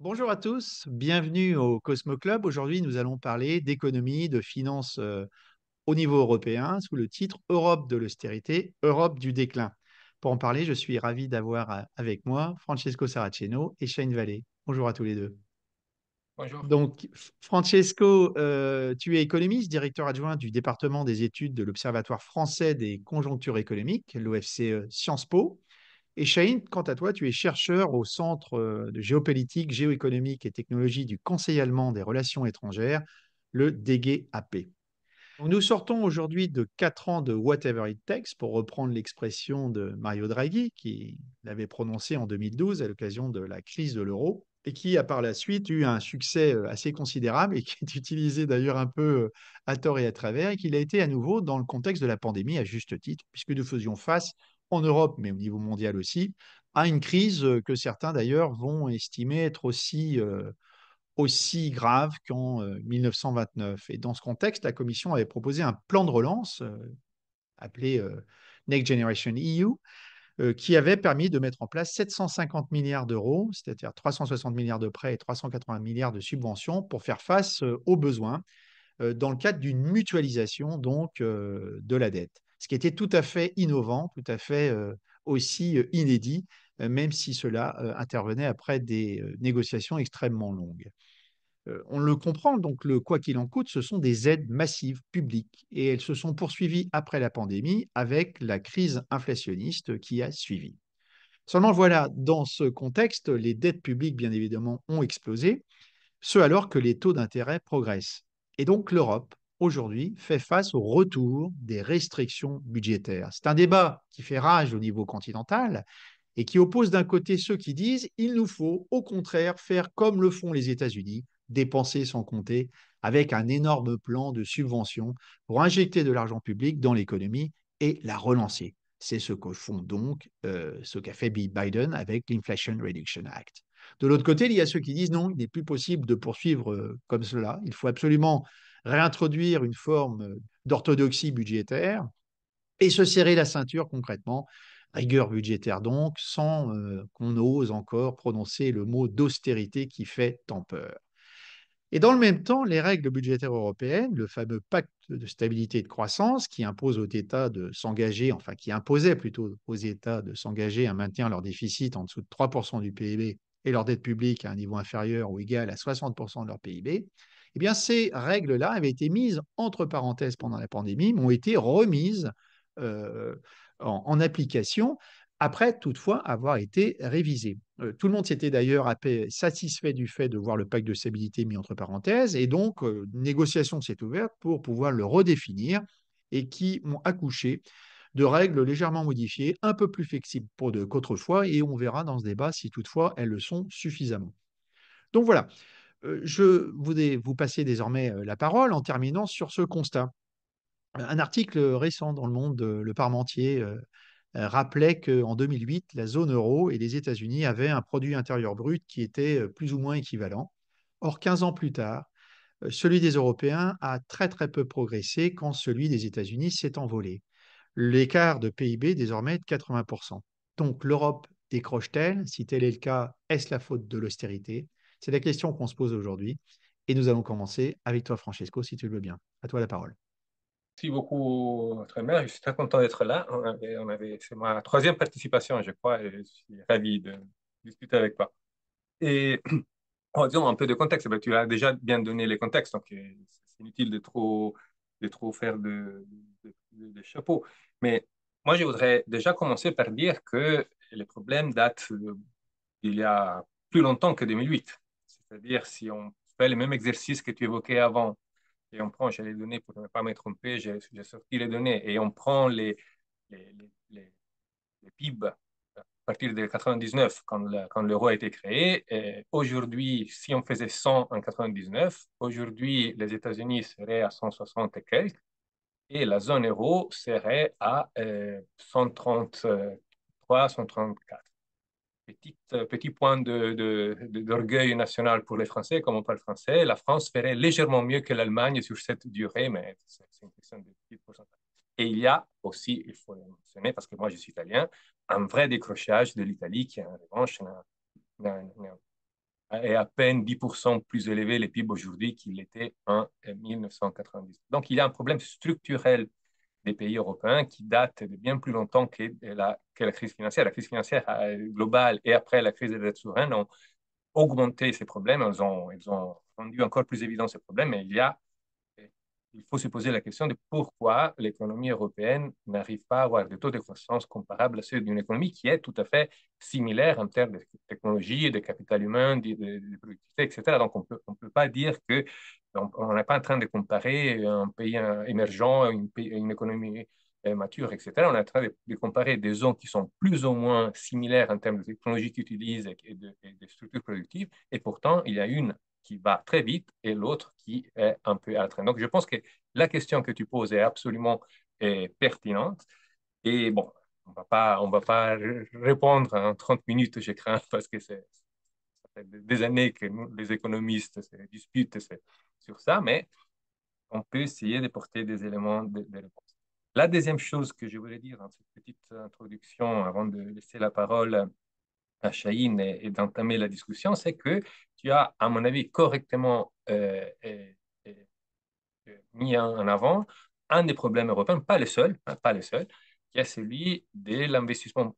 Bonjour à tous, bienvenue au Cosmo Club. Aujourd'hui, nous allons parler d'économie, de finances euh, au niveau européen sous le titre Europe de l'austérité, Europe du déclin. Pour en parler, je suis ravi d'avoir euh, avec moi Francesco Saraceno et Shane Valley. Bonjour à tous les deux. Donc, Francesco, euh, tu es économiste, directeur adjoint du département des études de l'Observatoire français des conjonctures économiques, l'OFCE euh, Sciences Po. Et Shahin, quant à toi, tu es chercheur au Centre euh, de géopolitique, géoéconomique et technologie du Conseil allemand des relations étrangères, le DGAP. Nous sortons aujourd'hui de quatre ans de Whatever It Takes, pour reprendre l'expression de Mario Draghi, qui l'avait prononcé en 2012 à l'occasion de la crise de l'euro et qui a par la suite eu un succès assez considérable et qui est utilisé d'ailleurs un peu à tort et à travers, et qui a été à nouveau dans le contexte de la pandémie à juste titre, puisque nous faisions face en Europe, mais au niveau mondial aussi, à une crise que certains d'ailleurs vont estimer être aussi, aussi grave qu'en 1929. Et dans ce contexte, la Commission avait proposé un plan de relance appelé Next Generation EU, euh, qui avait permis de mettre en place 750 milliards d'euros, c'est-à-dire 360 milliards de prêts et 380 milliards de subventions pour faire face euh, aux besoins euh, dans le cadre d'une mutualisation donc de la dette. Ce qui était tout à fait innovant, tout à fait aussi inédit, même si cela intervenait après des négociations extrêmement longues on le comprend, donc le quoi qu'il en coûte, ce sont des aides massives publiques et elles se sont poursuivies après la pandémie avec la crise inflationniste qui a suivi. Seulement voilà, dans ce contexte, les dettes publiques, bien évidemment, ont explosé, ce alors que les taux d'intérêt progressent. Et donc l'Europe, aujourd'hui, fait face au retour des restrictions budgétaires. C'est un débat qui fait rage au niveau continental, et qui oppose d'un côté ceux qui disent il nous faut au contraire faire comme le font les États-Unis, dépenser sans compter, avec un énorme plan de subvention pour injecter de l'argent public dans l'économie et la relancer. C'est ce que font donc, euh, ce qu'a fait Biden avec l'Inflation Reduction Act. De l'autre côté, il y a ceux qui disent non, il n'est plus possible de poursuivre euh, comme cela. Il faut absolument réintroduire une forme euh, d'orthodoxie budgétaire et se serrer la ceinture concrètement. Rigueur budgétaire donc, sans qu'on ose encore prononcer le mot d'austérité qui fait tant peur. Et dans le même temps, les règles budgétaires européennes, le fameux pacte de stabilité et de croissance qui impose aux États de s'engager, enfin qui imposait plutôt aux États de s'engager à maintenir leur déficit en dessous de 3% du PIB et leur dette publique à un niveau inférieur ou égal à 60% de leur PIB, eh bien ces règles-là avaient été mises entre parenthèses pendant la pandémie, mais ont été remises euh, en, application après toutefois avoir été révisé. Euh, tout le monde s'était d'ailleurs satisfait du fait de voir le pacte de stabilité mis entre parenthèses, et donc euh, négociation s'est ouverte pour pouvoir le redéfinir, et qui ont accouché de règles légèrement modifiées, un peu plus flexibles pour de qu'autrefois, et on verra dans ce débat si toutefois elles le sont suffisamment. Donc voilà, euh, je voudrais vous passer désormais la parole en terminant sur ce constat. Un article récent dans le monde, Le Parmentier, euh, rappelait qu'en 2008, la zone euro et les États-Unis avaient un produit intérieur brut qui était euh, plus ou moins équivalent. Or, 15 ans plus tard, euh, celui des Européens a très très peu progressé quand celui des États-Unis s'est envolé. L'écart de PIB désormais est de 80%. Donc l'Europe décroche-t-elle Si tel est le cas, est-ce la faute de l'austérité C'est la question qu'on se pose aujourd'hui. Et nous allons commencer avec toi, Francesco, si tu le veux bien. À toi la parole. Merci beaucoup, mère Je suis très content d'être là. On avait, c'est ma troisième participation, je crois, et je suis ravi de discuter avec toi. Et en disant un peu de contexte, bah, tu as déjà bien donné les contextes, donc euh, c'est inutile de trop, de trop faire de, de, de chapeaux. Mais moi, je voudrais déjà commencer par dire que les problèmes datent d'il y a plus longtemps que 2008. C'est-à-dire, si on fait le même exercice que tu évoquais avant, et on prend, j'ai les données pour ne pas me tromper, j'ai sorti les données et on prend les, les, PIB à partir de 99 quand, l'euro a été créé. Aujourd'hui, si on faisait 100 en 1999, aujourd'hui les États-Unis seraient à 160 et quelques et la zone euro serait à 133, euh, 134 petit, euh, petit point d'orgueil de, de, national pour les Français, comme on parle français. La France ferait légèrement mieux que l'Allemagne sur cette durée, mais c'est une question de petit pourcentage. Et il y a aussi, il faut le mentionner, parce que moi je suis italien, un vrai décrochage de l'Italie qui, en revanche, est à peine 10% plus élevé les PIB aujourd'hui qu'il l'était en 1990. Euh, Donc il y a un problème structurel des pays européens qui datent de bien plus longtemps que la, crise financière. La crise financière euh, globale et après la crise des dettes souveraines ont augmenté ces problèmes, elles ont, ont rendu encore plus évident ces problèmes, mais il y a eh, il faut se poser la question de pourquoi l'économie européenne n'arrive pas à avoir des taux de croissance comparables à ceux d'une économie qui est tout à fait similaire en termes de technologie, de capital humain, de, productivité, etc. Donc, on ne on peut pas dire que on n'est pas en train de comparer un pays émergent une, économie euh, mature, etc. On est en train de, comparer des zones qui sont plus ou moins similaires en termes de technologie qu'ils utilisent et de, structures productives, et pourtant, il y a une qui va très vite et l'autre qui est un peu à la Donc, je pense que la question que tu poses est absolument pertinente. Et bon, on ne va pas répondre en 30 minutes, je crains, parce que c'est des années que nous, les économistes se disputent sur ça, mais on peut essayer de porter des éléments de, réponse. La deuxième chose que je voulais dire dans cette petite introduction, avant de laisser la parole à Chahine et, d'entamer la discussion, c'est que tu as, à mon avis, correctement euh, euh, euh, mis en avant un des problèmes européens, pas le seul, hein, pas le seul, qui est celui de l'investissement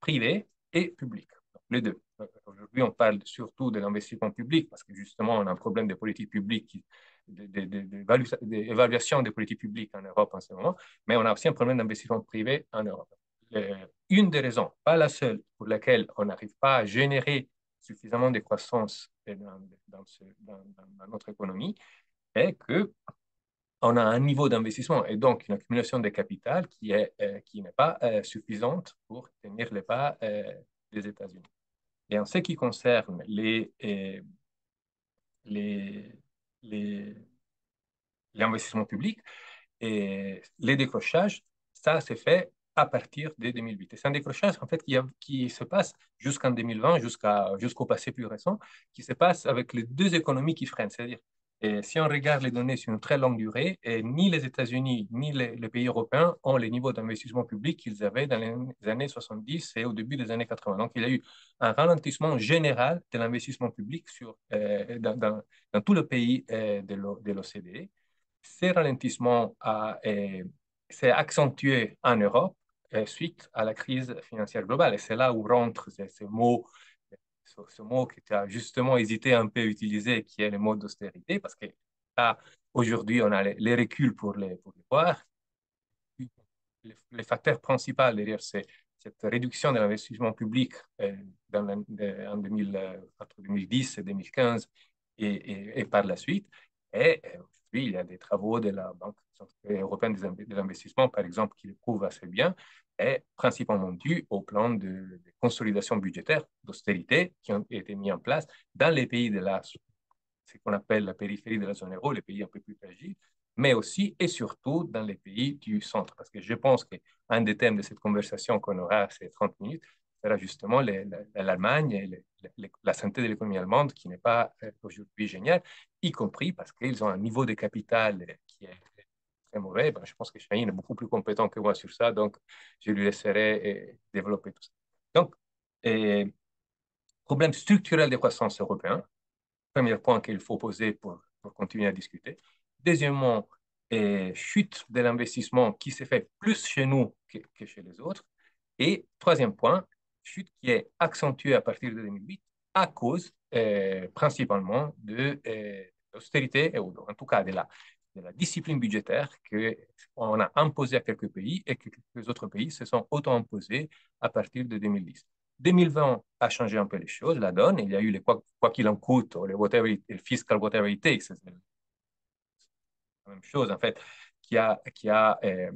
privé et public, les deux. Aujourd'hui, on parle surtout de l'investissement public parce que justement, on a un problème de politique publique, d'évaluation de, des politiques publiques en Europe en ce moment, mais on a aussi un problème d'investissement privé en Europe. Euh, une des raisons, pas la seule, pour laquelle on n'arrive pas à générer suffisamment de croissance euh, dans, notre économie est que on a un niveau d'investissement et donc une accumulation de capital qui euh, n'est pas suffisante pour tenir les pas des États-Unis. Et en ce qui concerne les, euh, les, les, l'investissement public, et les décrochages, ça s'est fait à partir de 2008. c'est un décrochage en fait, qui, qui se passe jusqu'en 2020, jusqu'à, jusqu'au passé plus récent, qui se passe avec les deux économies qui freinent, c'est-à-dire si on regarde les données sur une très longue durée, et ni les États-Unis ni les, pays européens ont les niveaux d'investissement public qu'ils avaient dans les années 70 et au début des années 80. Donc, il y a eu un ralentissement général de l'investissement public sur, euh, dans, tout le pays euh, de l'OCDE. Ce ralentissement euh, s'est accentué en Europe suite à la crise financière globale. Et c'est là où rentrent ces, ces mots ce, mot que tu as justement hésité un peu à utiliser, qui est le mot d'austérité, parce que aujourd'hui, on a les, reculs pour les, pour voir. Le, facteur principal c'est cette réduction de l'investissement public euh, en euh, entre 2010 et 2015 et, et, et par la suite. Et euh, aujourd'hui, il y a des travaux de la Banque européen européenne des investissements, par exemple, qui le prouve assez bien, est principalement dû au plan de, consolidation budgétaire, d'austérité, qui ont été mis en place dans les pays de la, ce qu'on appelle la périphérie de la zone euro, les pays un peu plus fragiles, mais aussi et surtout dans les pays du centre. Parce que je pense qu'un des thèmes de cette conversation qu'on aura ces 30 minutes sera justement l'Allemagne et la santé de l'économie allemande qui n'est pas euh, aujourd'hui géniale, y compris parce qu'ils ont un niveau de capital qui est très mauvais, ben, je pense que Chahine est beaucoup plus compétent que moi sur ça, donc je lui laisserai euh, développer tout ça. Donc, problème structurel de croissance européen, premier point qu'il faut poser pour, continuer à discuter. Deuxièmement, chute de l'investissement qui s'est fait plus chez nous que, chez les autres. Et troisième point, chute qui est accentuée à partir de 2008 à cause euh, principalement de l'austérité, euh, en tout cas de la de la discipline budgétaire qu'on a imposée à quelques pays et que les autres pays se sont auto-imposés à partir de 2010. 2020 a changé un peu les choses, la donne. Il y a eu les quoi qu'il en coûte, les whatever le fiscal whatever it takes. la même chose, en fait, qui a, qui a euh,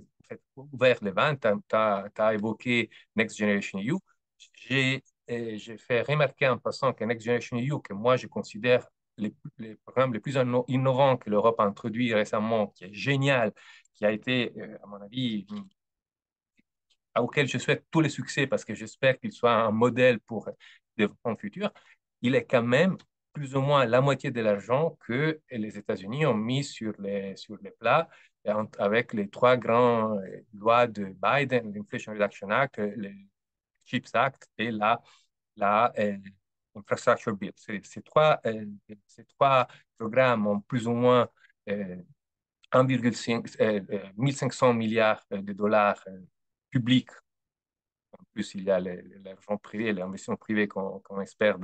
ouvert les ventes. Tu as, évoqué Next Generation e EU. J'ai fait remarquer en passant que Next Generation EU, que moi je considère les, programme programmes les plus innovants que l'Europe a introduit récemment, qui est génial, qui a été, euh, à mon avis, auquel je souhaite tous les succès parce que j'espère qu'il soit un modèle pour le développement futur, il est quand même plus ou moins la moitié de l'argent que les États-Unis ont mis sur les, sur les plats avec les trois grandes euh, lois de Biden, l'Inflation Reduction Act, euh, le CHIPS Act et la, Infrastructure Ces trois, euh, trois programmes ont plus ou moins 1,5 euh, 1500 euh, milliards de dollars publics en plus, il y a l'argent privé, l'investissement privé qu'on espère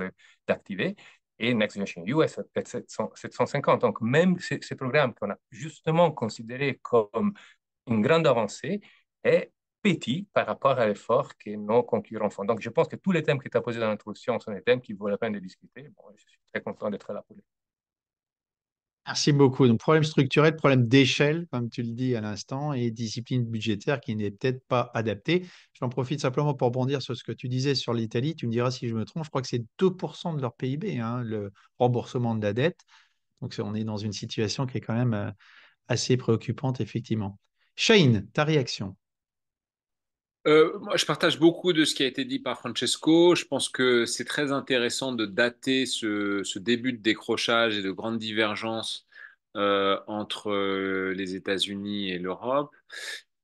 d'activer. Et Next Generation US, 750. Donc, même ces, ces programmes qu'on a justement considérés comme une grande avancée est petit par rapport à l'effort que nos concurrents font. Donc, je pense que tous les thèmes que tu as posés dans l'introduction sont des thèmes qui vaut la peine de discuter. Bon, je suis très content d'être là pour les. Merci beaucoup. Donc, problème structurel, problème d'échelle, comme tu le dis à l'instant, et discipline budgétaire qui n'est peut-être pas adaptée. J'en profite simplement pour bondir sur ce que tu disais sur l'Italie. Tu me diras si je me trompe, je crois que c'est 2% de leur PIB, hein, le remboursement de la dette. Donc, on est dans une situation qui est quand même euh, assez préoccupante, effectivement. Shane, ta réaction euh, moi, je partage beaucoup de ce qui a été dit par Francesco. Je pense que c'est très intéressant de dater ce, début de décrochage et de grande divergence euh, entre euh, les États-Unis et l'Europe.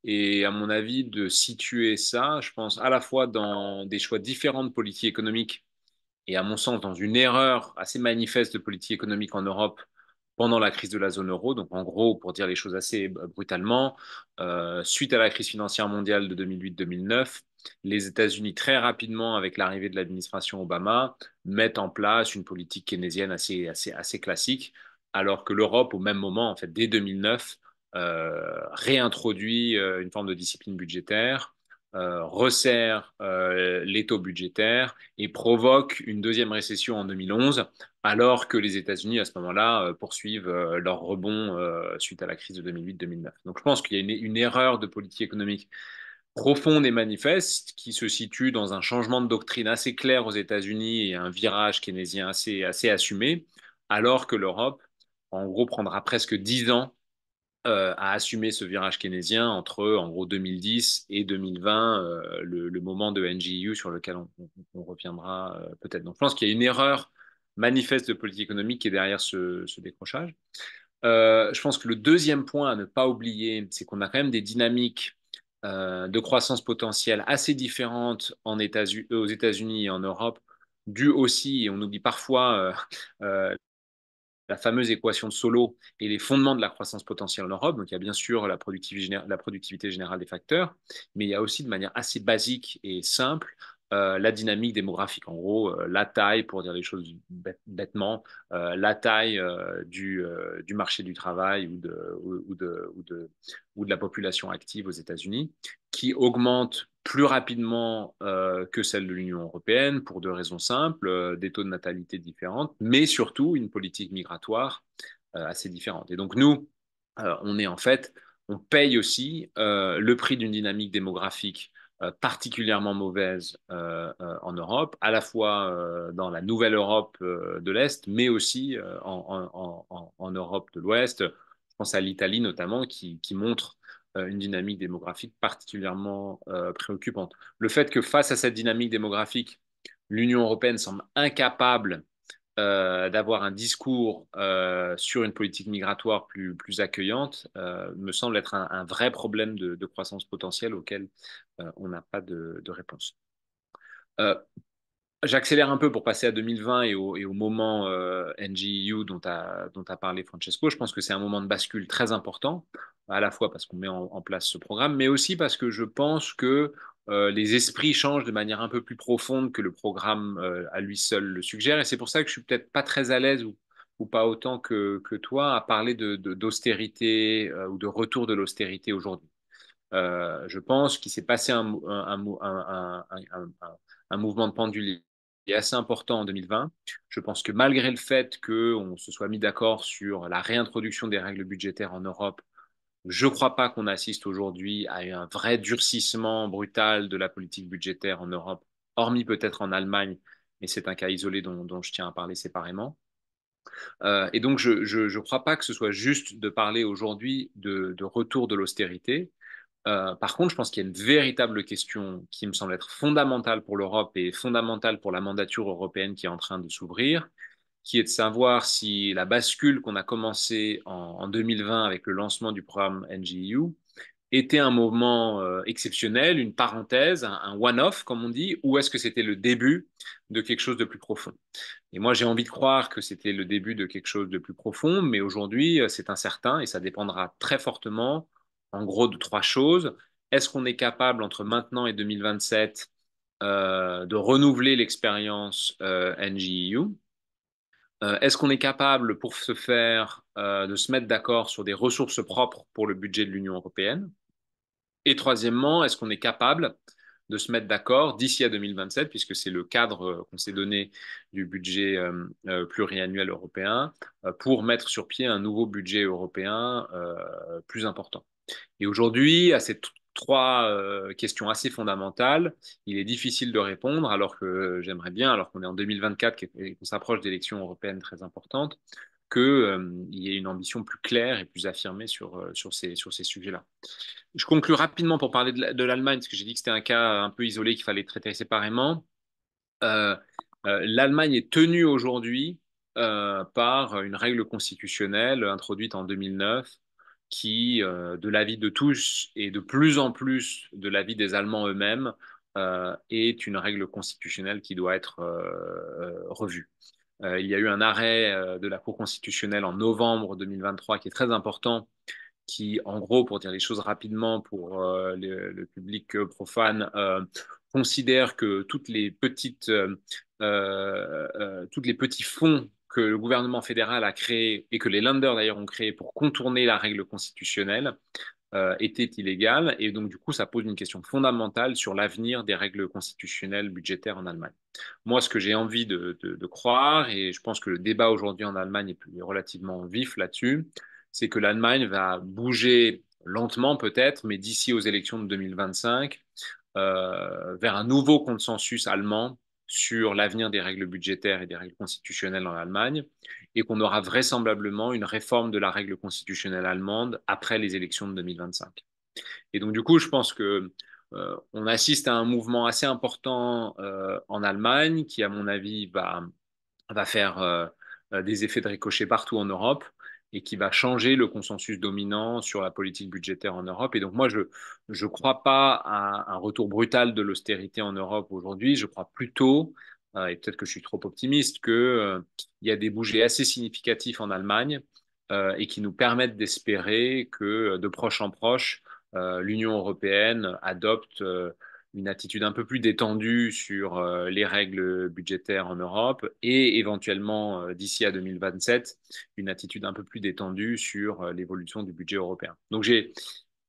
Et à mon avis, de situer ça, je pense, à la fois dans des choix différents de politique économique et à mon sens dans une erreur assez manifeste de politique économique en Europe pendant la crise de la zone euro, donc en gros, pour dire les choses assez bah, brutalement, euh, suite à la crise financière mondiale de 2008-2009, les États-Unis, très rapidement, avec l'arrivée de l'administration Obama, mettent en place une politique keynésienne assez, classique, alors que l'Europe, au même moment, en fait, dès 2009, euh, réintroduit euh, une forme de discipline budgétaire, euh, resserre euh, les taux budgétaires et provoque une deuxième récession en 2011, alors que les États-Unis, à ce moment-là, euh, poursuivent leur rebond suite à la crise de 2008-2009. Donc je pense qu'il y a une, erreur de politique économique profonde et manifeste qui se situe dans un changement de doctrine assez clair aux États-Unis et un virage keynésien assez, assez assumé, alors que l'Europe, en gros, prendra presque dix ans euh, à assumer ce virage keynésien entre en gros 2010 et 2020, euh, le, moment de NGU e sur lequel on, reviendra euh, peut-être. Donc je pense qu'il y a une erreur manifeste de politique économique qui est derrière ce, décrochage. je pense que le deuxième point à ne pas oublier, c'est qu'on a quand même des dynamiques de croissance potentielle assez différentes en aux États-Unis et en Europe, dues aussi, et on oublie parfois la fameuse équation de Solo et les fondements de la croissance potentielle en Europe. Donc, il y a bien sûr la, productivité générale des facteurs, mais il y a aussi de manière assez basique et simple euh, la dynamique démographique. En gros, euh, la taille, pour dire les choses bêtement, euh, la taille du, marché du travail ou de, de, ou de, ou de la population active aux États-Unis, qui augmente plus rapidement euh, que celle de l'Union européenne pour deux raisons simples, euh, des taux de natalité différentes, mais surtout une politique migratoire euh, assez différente. Et donc nous, on est en fait, on paye aussi le prix d'une dynamique démographique particulièrement mauvaise en Europe, à la fois dans la nouvelle Europe de l'Est, mais aussi en, Europe de l'Ouest. Je pense à l'Italie notamment, qui montre euh, une dynamique démographique particulièrement euh, préoccupante. Le fait que face à cette dynamique démographique, l'Union européenne semble incapable euh, d'avoir un discours sur une politique migratoire plus, plus accueillante me semble être un, vrai problème de, croissance potentielle auquel on n'a pas de, de réponse. J'accélère un peu pour passer à 2020 et au, moment NGEU e dont a, dont parlé Francesco. Je pense que c'est un moment de bascule très important, à la fois parce qu'on met en, place ce programme, mais aussi parce que je pense que euh, les esprits changent de manière un peu plus profonde que le programme euh, à lui seul le suggère. Et c'est pour ça que je suis peut-être pas très à l'aise ou, ou, pas autant que, toi à parler d'austérité de, euh, ou de retour de l'austérité aujourd'hui. je pense qu'il s'est passé un, un, un mouvement de pendule est assez important en 2020. Je pense que malgré le fait qu'on se soit mis d'accord sur la réintroduction des règles budgétaires en Europe, je ne crois pas qu'on assiste aujourd'hui à un vrai durcissement brutal de la politique budgétaire en Europe, hormis peut-être en Allemagne, mais c'est un cas isolé dont, je tiens à parler séparément. Euh, et donc, je ne crois pas que ce soit juste de parler aujourd'hui de, retour de l'austérité. Euh, par contre, je pense qu'il y a une véritable question qui me semble être fondamentale pour l'Europe et fondamentale pour la mandature européenne qui est en train de s'ouvrir, qui est de savoir si la bascule qu'on a commencée en, 2020 avec le lancement du programme NGEU était un moment euh, exceptionnel, une parenthèse, un one-off, comme on dit, ou est-ce que c'était le début de quelque chose de plus profond Et moi, j'ai envie de croire que c'était le début de quelque chose de plus profond, mais aujourd'hui, euh, c'est incertain et ça dépendra très fortement en gros de trois choses. Est-ce qu'on est capable, entre maintenant et 2027, euh, de renouveler l'expérience NGEU e euh, Est-ce qu'on est capable, pour ce faire, euh, de se mettre d'accord sur des ressources propres pour le budget de l'Union européenne Et troisièmement, est-ce qu'on est capable de se mettre d'accord d'ici à 2027, puisque c'est le cadre qu'on s'est donné du budget pluriannuel européen, pour mettre sur pied un nouveau budget européen plus important. Et aujourd'hui, à ces trois euh, questions assez fondamentales, il est difficile de répondre, alors que j'aimerais bien, alors qu'on est en 2024 et qu'on s'approche d'élections européennes très importantes, qu'il euh, y ait une ambition plus claire et plus affirmée euh, sur, ces, sur ces sujets-là. Je conclue rapidement pour parler de l'Allemagne, parce que j'ai dit que c'était un cas un peu isolé qu'il fallait traiter séparément. L'Allemagne est tenue aujourd'hui par une règle constitutionnelle introduite en 2009 qui, euh, de l'avis de tous et de plus en plus de l'avis des Allemands eux-mêmes, euh, est une règle constitutionnelle qui doit être euh, revue. il y a eu un arrêt de la Cour constitutionnelle en novembre 2023 qui est très important, qui, en gros, pour dire les choses rapidement pour le, public profane, considère que toutes les petites, toutes les petits fonds que le gouvernement fédéral a créé et que les lenders d'ailleurs ont créé pour contourner la règle constitutionnelle euh, était illégale. Et donc, du coup, ça pose une question fondamentale sur l'avenir des règles constitutionnelles budgétaires en Allemagne. Moi, ce que j'ai envie de, croire, et je pense que le débat aujourd'hui en Allemagne est, relativement vif là-dessus, c'est que l'Allemagne va bouger lentement peut-être, mais d'ici aux élections de 2025, euh, vers un nouveau consensus allemand sur l'avenir des règles budgétaires et des règles constitutionnelles en Allemagne, et qu'on aura vraisemblablement une réforme de la règle constitutionnelle allemande après les élections de 2025. Et donc du coup, je pense que euh, on assiste à un mouvement assez important euh, en Allemagne qui, à mon avis, va, faire euh, des effets de ricochet partout en Europe et qui va changer le consensus dominant sur la politique budgétaire en Europe. Et donc moi, je ne crois pas à un retour brutal de l'austérité en Europe aujourd'hui, je crois plutôt, euh, et peut-être que je suis trop optimiste, qu'il euh, il y a des bougies assez significatifs en Allemagne euh, et qui nous permettent d'espérer que de proche en proche, l'Union européenne adopte une attitude un peu plus détendue sur euh, les règles budgétaires en Europe et éventuellement, euh, d'ici à 2027, une attitude un peu plus détendue sur euh, l'évolution du budget européen. Donc j'ai,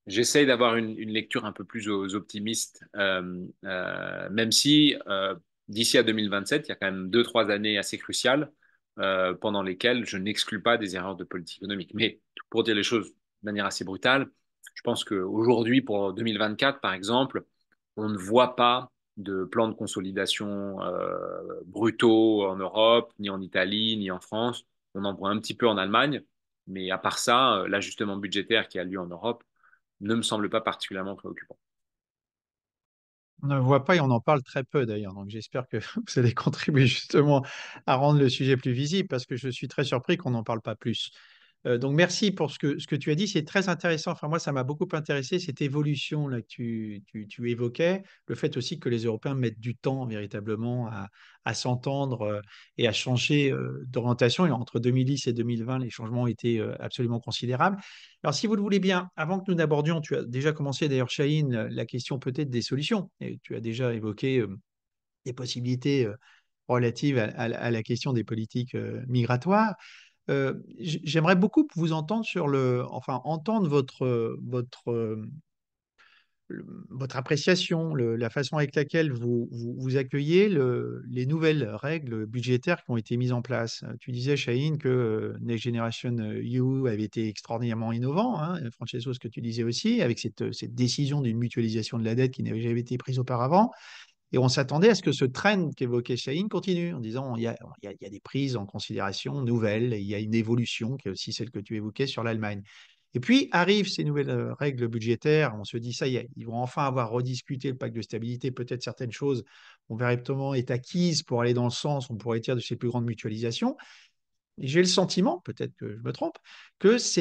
j'essaye d'avoir une, lecture un peu plus aux optimistes, même si d'ici à 2027, il y a quand même deux, trois années assez cruciales pendant lesquelles je n'exclus pas des erreurs de politique économique. Mais pour dire les choses de manière assez brutale, je pense qu'aujourd'hui, pour 2024, par exemple, on ne voit pas de plans de consolidation euh, brutaux en Europe, ni en Italie, ni en France. On en voit un petit peu en Allemagne, mais à part ça, euh, l'ajustement budgétaire qui a lieu en Europe ne me semble pas particulièrement préoccupant. On ne voit pas et on en parle très peu d'ailleurs. Donc j'espère que vous allez contribuer justement à rendre le sujet plus visible parce que je suis très surpris qu'on n'en parle pas plus donc, merci pour ce que, ce que tu as dit. C'est très intéressant. Enfin, moi, ça m'a beaucoup intéressé, cette évolution là, que tu, tu, tu, évoquais. Le fait aussi que les Européens mettent du temps véritablement à, à s'entendre et à changer d'orientation. Et entre 2010 et 2020, les changements étaient absolument considérables. Alors, si vous le voulez bien, avant que nous n'abordions, tu as déjà commencé d'ailleurs, Chahine, la question peut-être des solutions. Et tu as déjà évoqué des possibilités relatives à, la question des politiques migratoires. Euh, j'aimerais beaucoup vous entendre sur le, enfin entendre votre euh, votre euh, votre appréciation, la façon avec laquelle vous, vous, accueillez les nouvelles règles budgétaires qui ont été mises en place. Tu disais, Chahine, que Next Generation EU avait été extraordinairement innovant. Hein, Francesco, ce que tu disais aussi, avec cette, cette décision d'une mutualisation de la dette qui n'avait jamais été prise auparavant. Et on s'attendait à ce que ce trend qu'évoquait Chahine continue, en disant il y, a, des prises en considération nouvelles, il y a une évolution, qui est aussi celle que tu évoquais sur l'Allemagne. Et puis arrivent ces nouvelles euh, règles budgétaires, on se dit ça y est, ils vont enfin avoir rediscuté le pacte de stabilité, peut-être certaines choses vont véritablement être acquises pour aller dans le sens, on pourrait dire, de ces plus grandes mutualisations j'ai le sentiment, peut-être que je me trompe, que ça,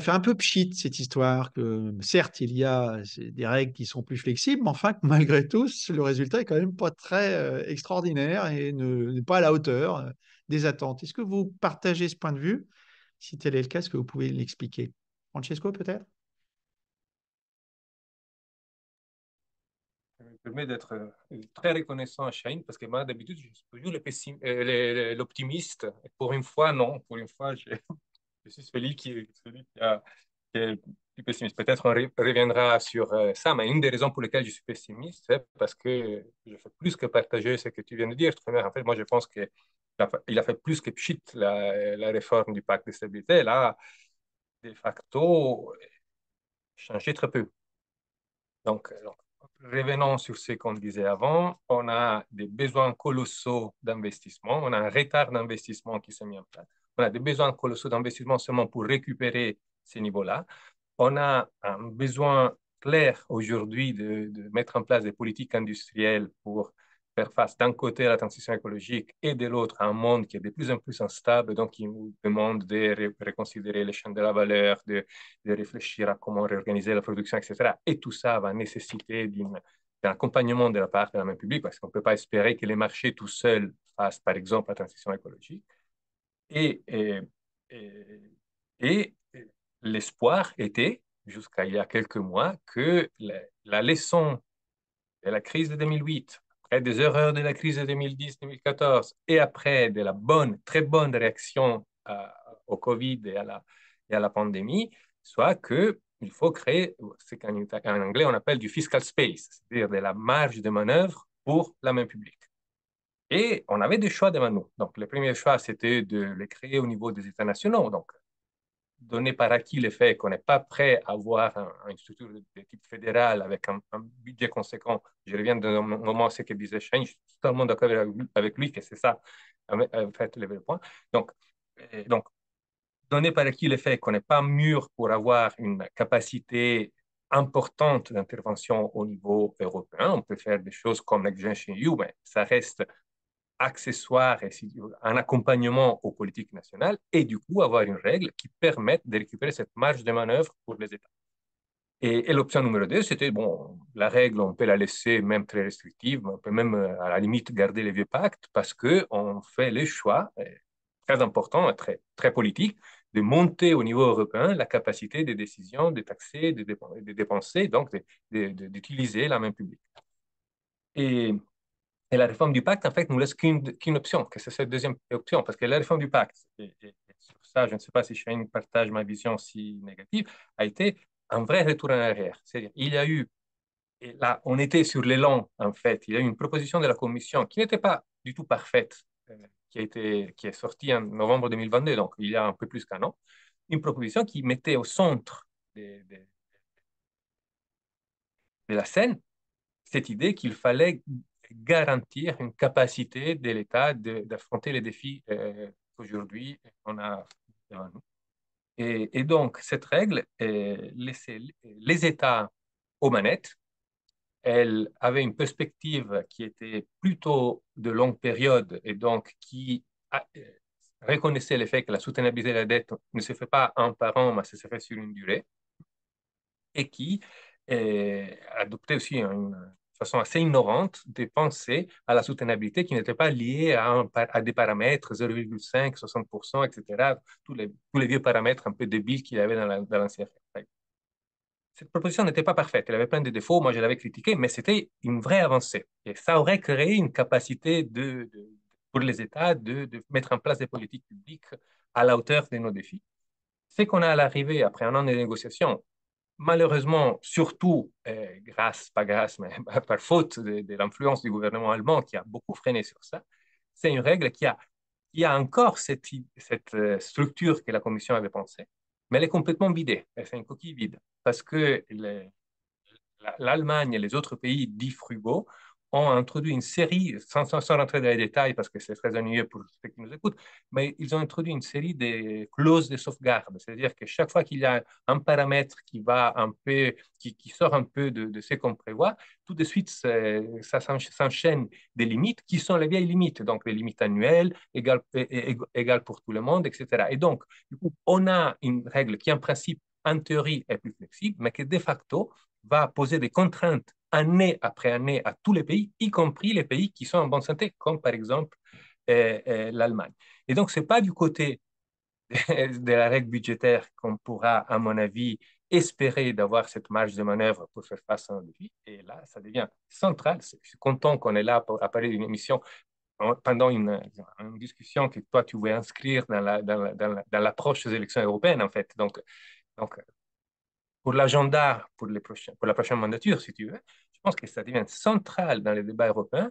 fait un peu pchit cette histoire, que certes, il y a des règles qui sont plus flexibles, mais enfin, malgré tout, le résultat est quand même pas très euh, extraordinaire et n'est pas à la hauteur euh, des attentes. Est-ce que vous partagez ce point de vue Si tel est le cas, est-ce que vous pouvez l'expliquer Francesco, peut-être permet d'être euh, très reconnaissant à Shane parce que moi, d'habitude, je suis toujours euh, l'optimiste. Pour une fois, non. Pour une fois, je, suis celui qui, est qui, plus pessimiste. Peut-être on reviendra sur euh, ça, mais une des raisons pour lesquelles je suis pessimiste, c'est parce que je fais plus que partager ce que tu viens de dire. En fait, moi, je pense qu'il a fait plus que pchit la, la réforme du pacte de stabilité. Là, de facto, changé très peu. Donc, donc revenons sur ce qu'on disait avant, on a des besoins colossaux d'investissement, on a un retard d'investissement qui se mis en place. On a des besoins colossaux d'investissement seulement pour récupérer ces niveaux-là. On a un besoin clair aujourd'hui de, de, mettre en place des politiques industrielles pour faire face d'un côté à la transition écologique et de l'autre à un monde qui est de plus en plus instable, donc qui nous demande de reconsidérer les chaînes de la valeur, de, réfléchir à comment réorganiser la production, etc. Et tout ça va nécessiter d'un accompagnement de la part de la main publique, parce qu'on ne peut pas espérer que les marchés tout seuls fassent, par exemple, la transition écologique. Et, et, l'espoir était, jusqu'à il y a quelques mois, que la, la leçon de la crise de 2008, après des erreurs de la crise de 2010-2014 et après de la bonne, très bonne réaction euh, au Covid et à la, et à la pandémie, soit qu'il faut créer ce qu'en anglais on appelle du fiscal space, c'est-à-dire de la marge de manœuvre pour la main publique. Et on avait des choix devant nous. Donc, le premier choix, c'était de les créer au niveau des États nationaux, donc Donner par acquis le fait qu'on n'est pas prêt à avoir une structure de type fédéral avec un, budget conséquent. Je reviens d'un moment à que business change je suis totalement d'accord avec lui que c'est ça, en fait, le point. Donc, euh, donc, donné par acquis le fait qu'on n'est pas mûr pour avoir une capacité importante d'intervention au niveau européen. On peut faire des choses comme l'Exchange EU, mais ça reste accessoire et un accompagnement aux politiques nationales et du coup avoir une règle qui permette de récupérer cette marge de manœuvre pour les États. Et, l'option numéro 2, c'était, bon, la règle, on peut la laisser même très restrictive, on peut même euh, à la limite garder les vieux pactes parce qu'on fait le choix euh, très important et très, très politique de monter au niveau européen la capacité des décisions de taxer, de, dépenser, donc d'utiliser la main publique. Et et la réforme du pacte, en fait, nous laisse qu'une option, que c'est cette deuxième option, parce que la réforme du pacte, et, sur ça, je ne sais pas si Shane partage ma vision si négative, a été un vrai retour en arrière. C'est-à-dire, il y a eu, et là, on était sur l'élan, en fait, il y a eu une proposition de la Commission qui n'était pas du tout parfaite, euh, qui, a été, qui est sortie en novembre 2022, donc il y a un peu plus qu'un an, une proposition qui mettait au centre de la scène cette idée qu'il fallait garantir une capacité de l'État d'affronter les défis euh, qu'aujourd'hui on a devant nous. Et, donc, cette règle euh, laissait les États aux manettes. Elle avait une perspective qui était plutôt de longue période et donc qui euh, reconnaissait l'effet que la soutenabilité de la dette ne se fait pas en par an, mais se fait sur une durée, et qui adoptait aussi une, façon assez ignorante de penser à la soutenabilité qui n'était pas liée à, des paramètres 0,5, 60%, etc., tous les, tous les vieux paramètres un peu débiles qu'il y avait dans l'ancien la, Cette proposition n'était pas parfaite, elle avait plein de défauts, moi je l'avais critiquée, mais c'était une vraie avancée. Et ça aurait créé une capacité de, pour les États de, de mettre en place des politiques publiques à la hauteur de nos défis. Ce qu'on a à l'arrivée, après un an de négociations, malheureusement, surtout euh, grâce, pas grâce, mais par faute de, l'influence du gouvernement allemand qui a beaucoup freiné sur ça, c'est une règle qui a, qui a encore cette, cette, euh, structure que la Commission avait pensée, mais elle est complètement vidée, c'est une coquille vide, parce que l'Allemagne et les autres pays dits frugaux ont introduit une série, sans, rentrer dans les détails parce que c'est très ennuyeux pour ceux qui nous écoutent, mais ils ont introduit une série de clauses de sauvegarde. C'est-à-dire que chaque fois qu'il y a un paramètre qui, va un peu, qui, sort un peu de, ce qu'on prévoit, tout de suite, ça s'enchaîne des limites qui sont les vieilles limites, donc les limites annuelles, égales, égales pour tout le monde, etc. Et donc, du coup, on a une règle qui, en principe, en théorie, est plus flexible, mais qui, de facto, va poser des contraintes année après année à tous les pays, y compris les pays qui sont en bonne santé, comme par exemple euh, euh, l'Allemagne. Et donc, ce n'est pas du côté de la règle budgétaire qu'on pourra, à mon avis, espérer d'avoir cette marge de manœuvre pour faire face à un défi. Et là, ça devient central. Je suis content qu'on est là pour, parler d'une émission pendant une, discussion que toi, tu voulais inscrire dans l'approche dans des élections européennes, en fait. Donc, donc pour l'agenda pour, pour la prochaine mandature, si tu veux, je pense que ça devient central dans les débats européens.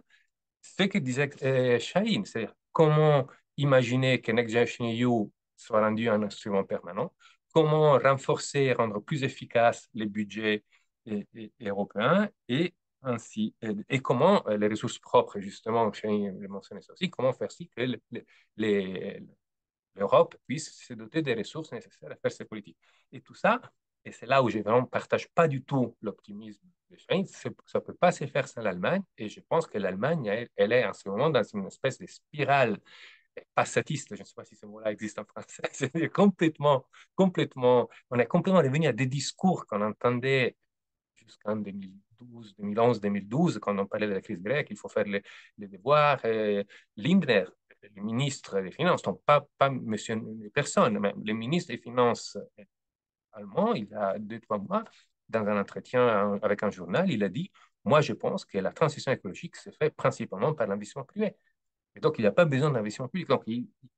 Ce que disait euh, cest comment imaginer que Next EU soit rendu un instrument permanent, comment renforcer et rendre plus efficace les budgets euh, euh, européens et ainsi, euh, et, comment les ressources propres, justement, Shahin a mentionné ça aussi, comment faire si que l'Europe puisse se doter des ressources nécessaires à faire ses politiques. Et tout ça, et c'est là où je ne partage pas du tout l'optimisme de Schweinz. Ça ne peut pas se faire sans l'Allemagne. Et je pense que l'Allemagne, elle, est en ce moment dans une espèce de spirale passatiste. Je ne sais pas si ce mot-là existe en français. C'est complètement, complètement, on est complètement revenu à des discours qu'on entendait jusqu'en 2012, 2011, 2012, quand on parlait de la crise grecque. Il faut faire les, devoirs. Lindner, le ministre des Finances, donc pas, pas monsieur, personne, mais le ministre des Finances allemand, il y a deux, trois mois, dans un entretien euh, avec un journal, il a dit Moi, je pense que la transition écologique se fait principalement par l'investissement privé. Et donc, il n'y a pas besoin d'investissement public. Donc,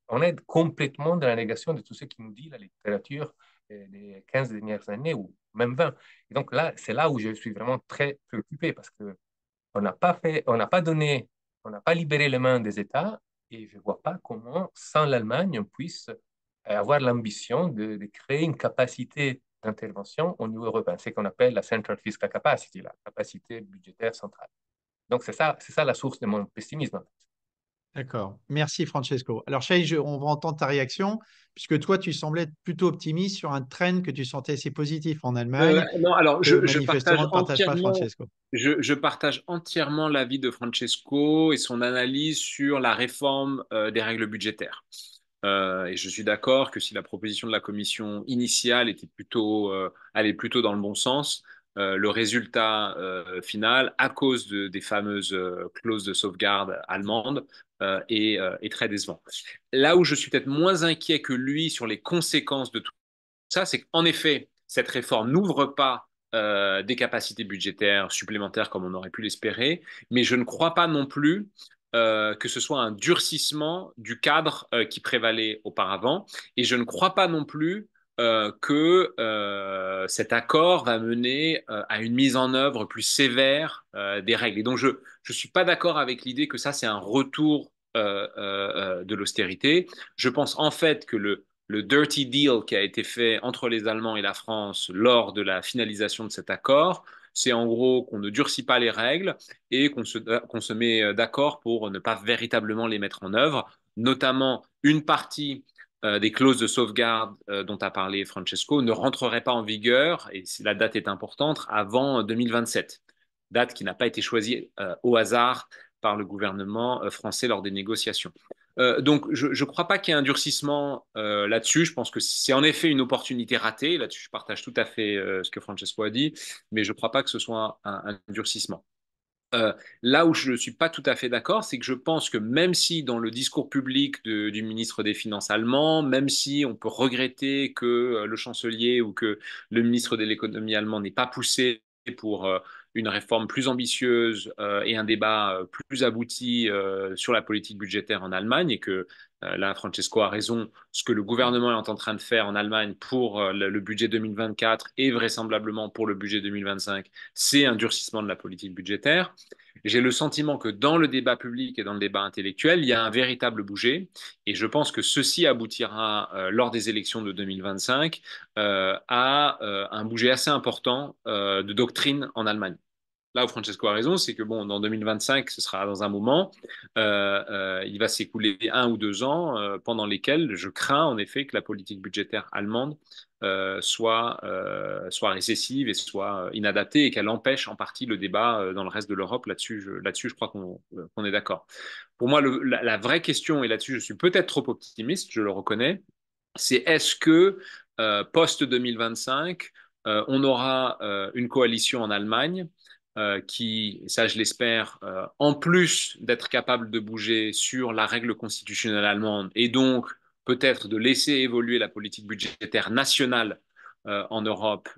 on est complètement dans la négation de tout ce qui nous dit la littérature euh, des 15 dernières années ou même 20. Et donc là, c'est là où je suis vraiment très préoccupé parce que on n'a pas fait, on n'a pas donné, on n'a pas libéré les mains des États et je ne vois pas comment, sans l'Allemagne, on puisse avoir l'ambition de, créer une capacité d'intervention au niveau européen, ce qu'on appelle la Central Fiscal Capacity, la capacité budgétaire centrale. Donc, c'est ça, c'est ça la source de mon pessimisme. D'accord. Merci, Francesco. Alors, Shay, on va entendre ta réaction, puisque toi, tu semblais être plutôt optimiste sur un trend que tu sentais assez positif en Allemagne. Euh, non, alors, je, partage, entièrement, pas Francesco. Je, partage entièrement l'avis de Francesco et son analyse sur la réforme euh, des règles budgétaires. Euh, et je suis d'accord que si la proposition de la commission initiale était plutôt, euh, allait plutôt dans le bon sens, euh, le résultat final, à cause des fameuses clauses de sauvegarde allemandes, est, très décevant. Là où je suis peut-être moins inquiet que lui sur les conséquences de tout ça, c'est qu'en effet, cette réforme n'ouvre pas des capacités budgétaires supplémentaires comme on aurait pu l'espérer, mais je ne crois pas non plus euh, que ce soit un durcissement du cadre euh, qui prévalait auparavant. Et je ne crois pas non plus euh, que cet accord va mener à une mise en œuvre plus sévère des règles. Et donc, je ne suis pas d'accord avec l'idée que ça, c'est un retour de l'austérité. Je pense en fait que le dirty deal qui a été fait entre les Allemands et la France lors de la finalisation de cet accord c'est en gros qu'on ne durcit pas les règles et qu'on se, met euh, d'accord pour ne pas véritablement les mettre en œuvre, notamment une partie euh, des clauses de sauvegarde euh, dont a parlé Francesco ne rentrerait pas en vigueur, et la date est importante, avant 2027, date qui n'a pas été choisie au hasard par le gouvernement français lors des négociations. Euh, donc, je ne crois pas qu'il y ait un durcissement euh, là-dessus. Je pense que c'est en effet une opportunité ratée. Là-dessus, je partage tout à fait euh, ce que Francesco a dit, mais je ne crois pas que ce soit un, durcissement. là où je ne suis pas tout à fait d'accord, c'est que je pense que même si dans le discours public du ministre des Finances allemand, même si on peut regretter que le chancelier ou que le ministre de l'économie allemand n'ait pas poussé pour une réforme plus ambitieuse euh, et un débat euh, plus abouti euh, sur la politique budgétaire en Allemagne et que là, Francesco a raison, ce que le gouvernement est en train de faire en Allemagne pour le, le, budget 2024 et vraisemblablement pour le budget 2025, c'est un durcissement de la politique budgétaire. J'ai le sentiment que dans le débat public et dans le débat intellectuel, il y a un véritable bouger et je pense que ceci aboutira lors des élections de 2025 à un bouger assez important de doctrine en Allemagne là où Francesco a raison, c'est que bon, dans 2025, ce sera dans un moment, euh, euh, il va s'écouler un ou deux ans euh, pendant lesquels je crains en effet que la politique budgétaire allemande soit, soit récessive et soit inadaptée et qu'elle empêche en partie le débat dans le reste de l'Europe. Là-dessus, je, je crois qu'on, est d'accord. Pour moi, la, vraie question, et là-dessus, je suis peut-être trop optimiste, je le reconnais, c'est est-ce que post 2025, on aura une coalition en Allemagne euh, qui, ça je l'espère, euh, en plus d'être capable de bouger sur la règle constitutionnelle allemande et donc peut-être de laisser évoluer la politique budgétaire nationale euh, en Europe,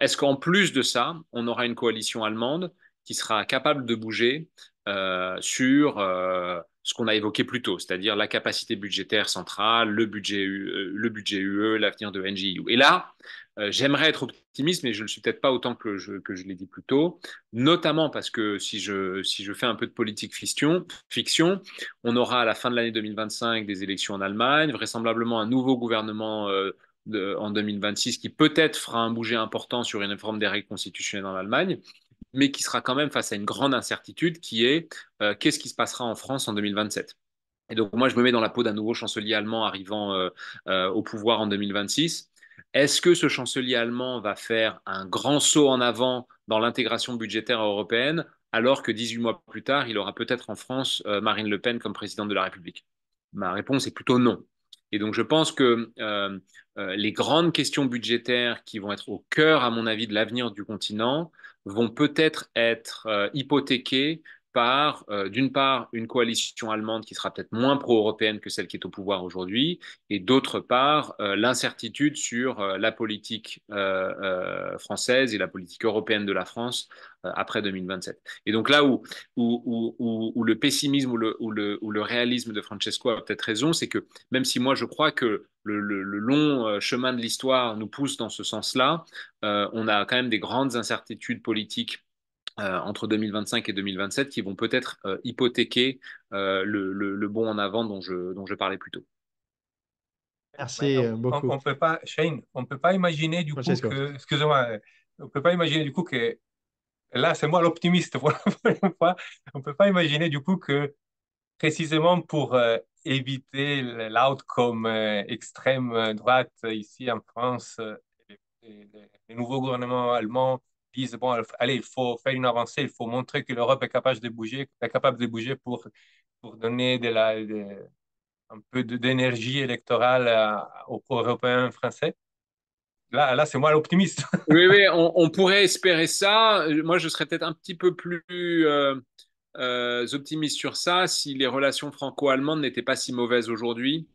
est-ce qu'en plus de ça, on aura une coalition allemande qui sera capable de bouger sur ce qu'on a évoqué plus tôt, c'est-à-dire la capacité budgétaire centrale, le budget, le budget UE, l'avenir de NGU. Et là, euh, j'aimerais être optimiste, mais je ne le suis peut-être pas autant que je, l'ai dit plus tôt, notamment parce que si je, si je fais un peu de politique fiction, fiction, on aura à la fin de l'année 2025 des élections en Allemagne, vraisemblablement un nouveau gouvernement. Euh, en 2026, qui peut-être fera un bouger important sur une réforme des règles constitutionnelles en Allemagne, mais qui sera quand même face à une grande incertitude qui est euh, qu'est-ce qui se passera en France en 2027 et donc moi, je me mets dans la peau d'un nouveau chancelier allemand arrivant au pouvoir en 2026. Est-ce que ce chancelier allemand va faire un grand saut en avant dans l'intégration budgétaire européenne, alors que 18 mois plus tard, il aura peut-être en France euh, Marine Le Pen comme présidente de la République Ma réponse est plutôt non. Et donc je pense que euh, euh, les grandes questions budgétaires qui vont être au cœur, à mon avis, de l'avenir du continent vont peut-être être, hypothéquées par, euh, d'une part, une coalition allemande qui sera peut-être moins pro-européenne que celle qui est au pouvoir aujourd'hui, et d'autre part, euh, l'incertitude sur euh, la politique française et la politique européenne de la France après 2027. Et donc là où, où, où, où le pessimisme ou le, le, le, réalisme de Francesco a peut-être raison, c'est que même si moi je crois que le, le long chemin de l'histoire nous pousse dans ce sens-là, on a quand même des grandes incertitudes politiques euh, entre 2025 et 2027 qui vont peut-être euh, hypothéquer euh, le, le, bon en avant dont je, dont je parlais plus tôt. Merci beaucoup. On, peut pas, Shane, on peut pas imaginer du coup que, excusez-moi, on peut pas imaginer du coup que là c'est moi l'optimiste pour la fois. On peut pas imaginer du coup que précisément pour éviter l'outcome extrême droite ici en France, les nouveaux gouvernements allemands disent bon, allez, il faut faire une avancée, il faut montrer que l'Europe est capable de bouger, est capable de bouger pour, pour donner de la, un peu d'énergie électorale aux européens français. Là, là c'est moi l'optimiste. oui, oui, on, pourrait espérer ça. Moi, je serais peut-être un petit peu plus euh, euh, optimiste sur ça si les relations franco-allemandes n'étaient pas si mauvaises aujourd'hui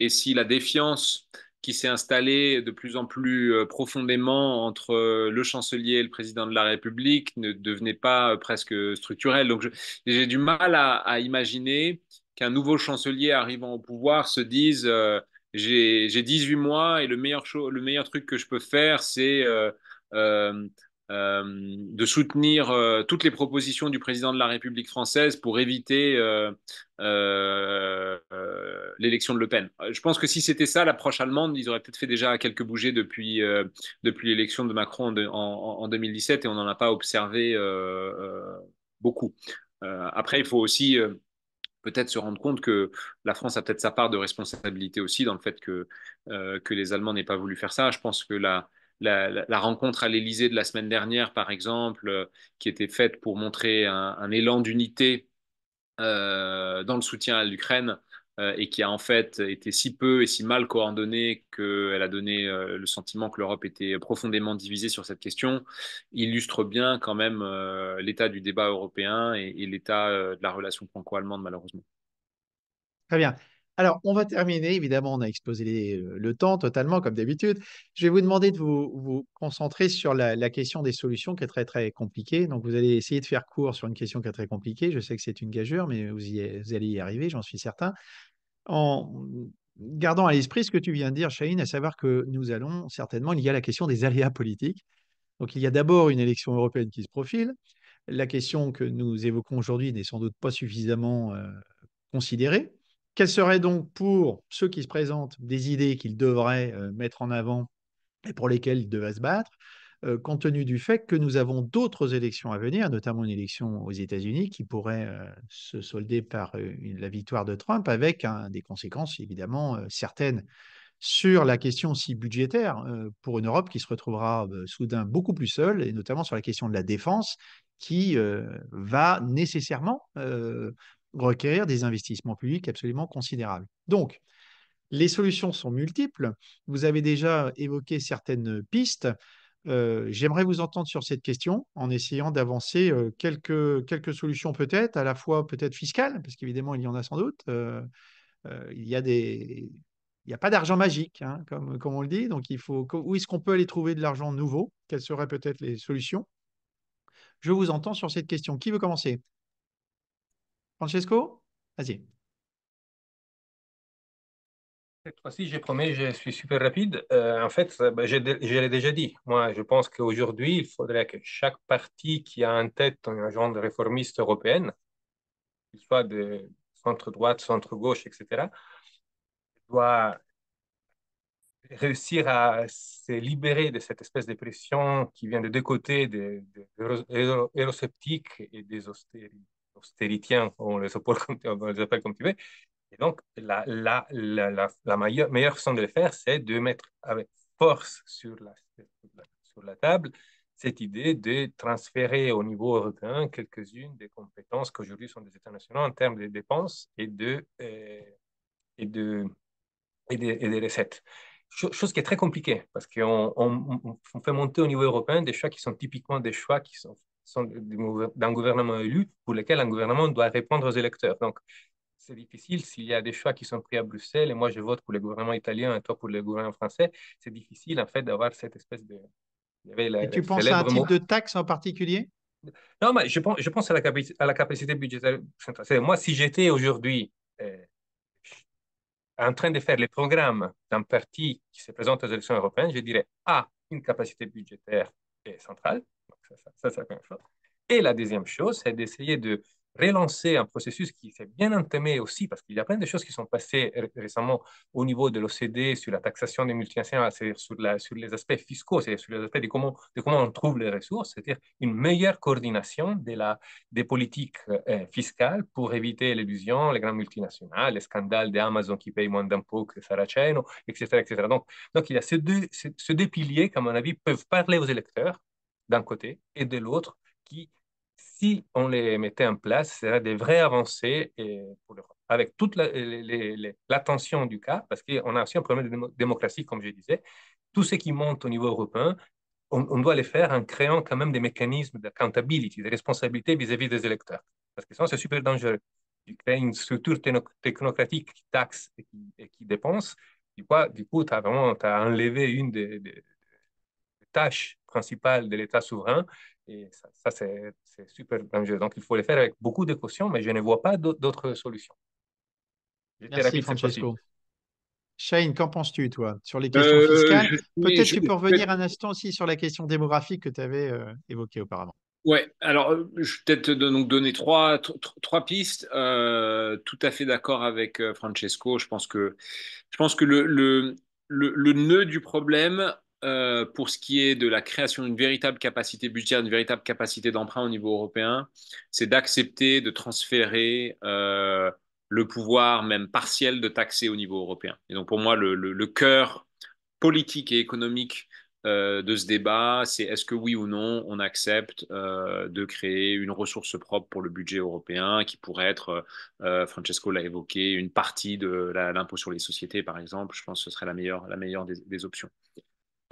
et si la défiance qui s'est installé de plus en plus euh, profondément entre euh, le chancelier et le président de la République ne devenait pas euh, presque structurel. Donc j'ai du mal à, imaginer qu'un nouveau chancelier arrivant au pouvoir se dise j'ai 18 mois et le meilleur, le meilleur truc que je peux faire, c'est euh, de soutenir euh, toutes les propositions du président de la République française pour éviter euh, l'élection de Le Pen. Je pense que si c'était ça l'approche allemande, ils auraient peut-être fait déjà quelques bougées depuis, depuis l'élection de Macron en, 2017 et on n'en a pas observé beaucoup. après, il faut aussi peut-être se rendre compte que la France a peut-être sa part de responsabilité aussi dans le fait que, que les Allemands n'aient pas voulu faire ça. Je pense que là, la, rencontre à l'Élysée de la semaine dernière, par exemple, euh, qui était faite pour montrer un, un élan d'unité euh, dans le soutien à l'Ukraine, euh, et qui a en fait été si peu et si mal coordonnée qu'elle a donné le sentiment que l'Europe était profondément divisée sur cette question, illustre bien quand même l'état du débat européen et, l'état de la relation franco-allemande malheureusement. Très bien. Alors, on va terminer. Évidemment, on a exposé le temps totalement, comme d'habitude. Je vais vous demander de vous, concentrer sur la, question des solutions qui est très, très compliquée. Donc, vous allez essayer de faire court sur une question qui est très compliquée. Je sais que c'est une gageure, mais vous, allez y arriver, j'en suis certain. En gardant à l'esprit ce que tu viens de dire, Chahine, à savoir que nous allons certainement, il y a la question des aléas politiques. Donc, il y a d'abord une élection européenne qui se profile. La question que nous évoquons aujourd'hui n'est sans doute pas suffisamment euh, considérée quelles seraient donc pour ceux qui se présentent des idées qu'ils devraient euh, mettre en avant et pour lesquelles ils devaient se battre, euh, compte tenu du fait que nous avons d'autres élections à venir, notamment une élection aux États-Unis qui pourrait euh, se solder par la victoire de Trump, avec des conséquences évidemment certaines sur la question aussi budgétaire pour une Europe qui se retrouvera soudain beaucoup plus seule, et notamment sur la question de la défense, qui va nécessairement requérir des investissements publics absolument considérables. Donc, les solutions sont multiples. Vous avez déjà évoqué certaines pistes. Euh, j'aimerais vous entendre sur cette question en essayant d'avancer euh, quelques, quelques solutions peut-être, à la fois peut-être fiscales, parce qu'évidemment, il y en a sans doute. Euh, il y a des... Il n'y a pas d'argent magique, hein, comme, comme on le dit. Donc, il faut, où est-ce qu'on peut aller trouver de l'argent nouveau Quelles seraient peut-être les solutions Je vous entends sur cette question. Qui veut commencer Francesco, vas-y. Cette fois-ci, je promets, je suis super rapide. Euh, en fait, euh, bah, je, l'ai déjà dit. Moi, je pense qu'aujourd'hui, il faudrait que chaque parti qui a en tête une de réformiste européenne, qu'il soit de centre-droite, centre-gauche, etc., doit réussir à se libérer de cette espèce de pression qui vient de deux côtés, des, des eurosceptiques et des austérités austéritien, on les appelle comme, tu veux. Et donc, la, la, la, la meilleure, meilleure, façon de le faire, c'est de mettre avec force sur la, sur la table cette idée de transférer au niveau européen quelques-unes des compétences qu'aujourd'hui sont des États nationaux en termes de dépenses et de, euh, et de, et recettes. Chose qui est très compliquée parce qu'on on, on fait monter au niveau européen des choix qui sont typiquement des choix qui sont d'un gouvernement élu pour lequel un gouvernement doit répondre aux électeurs. Donc, c'est difficile s'il y a des choix qui sont pris à Bruxelles et moi je vote pour le gouvernement italien et toi pour le gouvernement français. C'est difficile en fait d'avoir cette espèce de. tu penses à un type de taxe en particulier Non, mais je pense, je pense à, la capacité, à la capacité budgétaire. Moi, si j'étais aujourd'hui euh, en train de faire les programmes d'un parti qui se présente aux élections européennes, je dirais A, une capacité budgétaire euh, centrale, et la deuxième chose, c'est d'essayer de relancer un processus qui s'est bien entamé aussi, parce qu'il y a plein de choses qui sont passées récemment au niveau de l'OCD sur la taxation des multinationales, c'est-à-dire sur, les aspects fiscaux, c'est-à-dire sur les aspects de comment, on trouve les ressources, c'est-à-dire une meilleure coordination de la, des politiques euh, fiscales pour éviter l'illusion, les grandes multinationales, les scandales d'Amazon qui paye moins d'impôts que Saraceno, etc. etc. Donc, donc, il y a ces deux, ces, deux piliers, qui à mon avis, peuvent parler aux électeurs d'un côté, et de l'autre, qui, si on les mettait en place, seraient des vraies avancées pour l'Europe. Avec toute l'attention du cas, parce qu'on a aussi un problème de démocratie, comme je disais, tout ce qui monte au niveau européen, on, doit les faire en créant quand même des mécanismes d'accountability, de responsabilité vis-à-vis des électeurs. Parce que sinon, c'est super dangereux. Tu crées une structure technocratique qui taxe et qui, dépense, du coup, tu ah, as vraiment as enlevé une des, tâche principale de l'État souverain. Et ça, c'est super dangereux. Donc, il faut le faire avec beaucoup de caution, mais je ne vois pas d'autres solutions. Merci, Francesco. Shane, qu'en penses-tu, toi, sur les euh, questions fiscales Peut-être que tu peux revenir un instant aussi sur la question démographique que tu avais euh, évoquée auparavant. Ouais, alors euh, je vais peut-être donc donner trois, trois pistes. tout à fait d'accord avec Francesco. Je pense que, je pense que le, le, le, le nœud du problème, euh, pour ce qui est de la création d'une véritable capacité budgétaire, d'une véritable capacité d'emprunt au niveau européen, c'est d'accepter de transférer euh, le pouvoir même partiel de taxer au niveau européen. Et donc pour moi, le, cœur politique et économique euh, de ce débat, c'est est-ce que oui ou non on accepte de créer une ressource propre pour le budget européen qui pourrait être, Francesco l'a évoqué, une partie de l'impôt sur les sociétés par exemple. Je pense que ce serait la meilleure, la meilleure des options.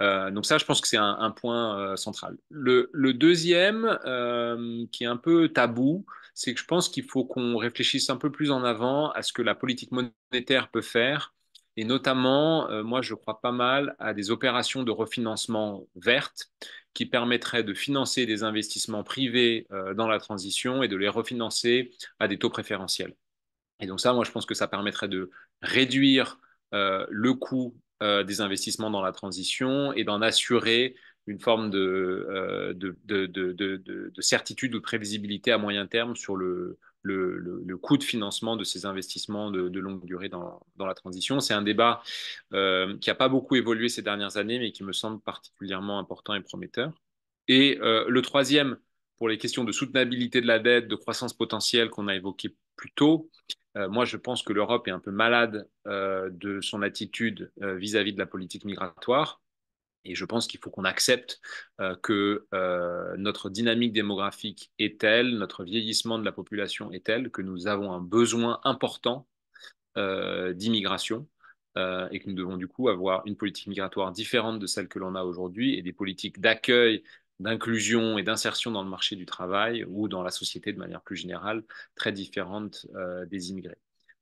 Euh, donc ça, je pense que c'est un, point euh, central. Le, deuxième, euh, qui est un peu tabou, c'est que je pense qu'il faut qu'on réfléchisse un peu plus en avant à ce que la politique monétaire peut faire. Et notamment, moi, je crois pas mal à des opérations de refinancement vertes qui permettraient de financer des investissements privés dans la transition et de les refinancer à des taux préférentiels. Et donc ça, moi, je pense que ça permettrait de réduire le coût euh, des investissements dans la transition et d'en assurer une forme euh, de, de, certitude ou de prévisibilité à moyen terme sur le, le, coût de financement de ces investissements de, longue durée dans, la transition. C'est un débat euh, qui n'a pas beaucoup évolué ces dernières années, mais qui me semble particulièrement important et prometteur. Et le troisième, pour les questions de soutenabilité de la dette, de croissance potentielle qu'on a évoquées plus tôt, euh, moi, je pense que l'Europe est un peu malade euh, de son attitude euh, vis-à-vis de la politique migratoire. Et je pense qu'il faut qu'on accepte que notre dynamique démographique est telle, notre vieillissement de la population est tel que nous avons un besoin important d'immigration et que nous devons du coup avoir une politique migratoire différente de celle que l'on a aujourd'hui et des politiques d'accueil d'inclusion et d'insertion dans le marché du travail ou dans la société de manière plus générale très différente euh, des immigrés.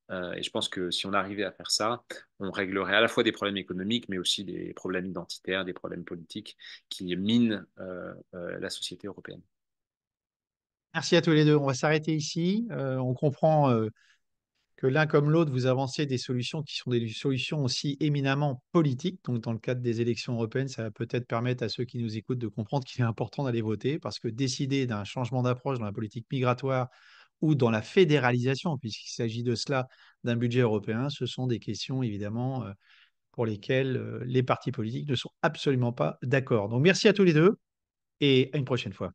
Euh, et je pense que si on arrivait à faire ça, on réglerait à la fois des problèmes économiques, mais aussi des problèmes identitaires, des problèmes politiques qui minent euh, la société européenne. Merci à tous les deux. On va s'arrêter ici. on comprend que l'un comme l'autre, vous avancez des solutions qui sont des solutions aussi éminemment politiques. Donc, dans le cadre des élections européennes, ça va peut-être permettre à ceux qui nous écoutent de comprendre qu'il est important d'aller voter, parce que décider d'un changement d'approche dans la politique migratoire ou dans la fédéralisation, puisqu'il s'agit de cela, d'un budget européen, ce sont des questions évidemment euh, pour lesquelles euh, les partis politiques ne sont absolument pas d'accord. Donc, merci à tous les deux et à une prochaine fois.